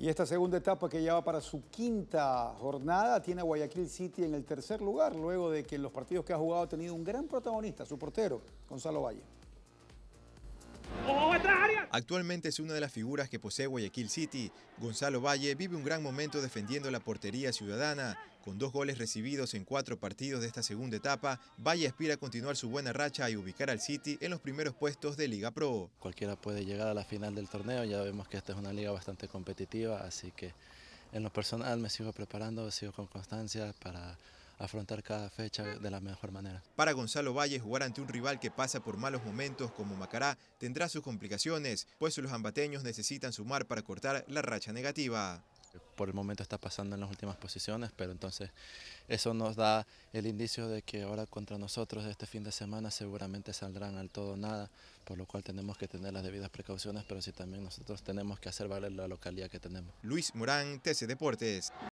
Y esta segunda etapa que ya va para su quinta jornada tiene a Guayaquil City en el tercer lugar, luego de que en los partidos que ha jugado ha tenido un gran protagonista, su portero, Gonzalo Valle. Actualmente es una de las figuras que posee Guayaquil City. Gonzalo Valle vive un gran momento defendiendo la portería ciudadana. Con dos goles recibidos en cuatro partidos de esta segunda etapa, Valle aspira a continuar su buena racha y ubicar al City en los primeros puestos de Liga Pro. Cualquiera puede llegar a la final del torneo, ya vemos que esta es una liga bastante competitiva, así que en lo personal me sigo preparando, sigo con constancia para afrontar cada fecha de la mejor manera. Para Gonzalo Valle, jugar ante un rival que pasa por malos momentos como Macará tendrá sus complicaciones, pues los ambateños necesitan sumar para cortar la racha negativa por el momento está pasando en las últimas posiciones, pero entonces eso nos da el indicio de que ahora contra nosotros este fin de semana seguramente saldrán al todo nada, por lo cual tenemos que tener las debidas precauciones, pero sí también nosotros tenemos que hacer valer la localidad que tenemos. Luis Morán, TC Deportes.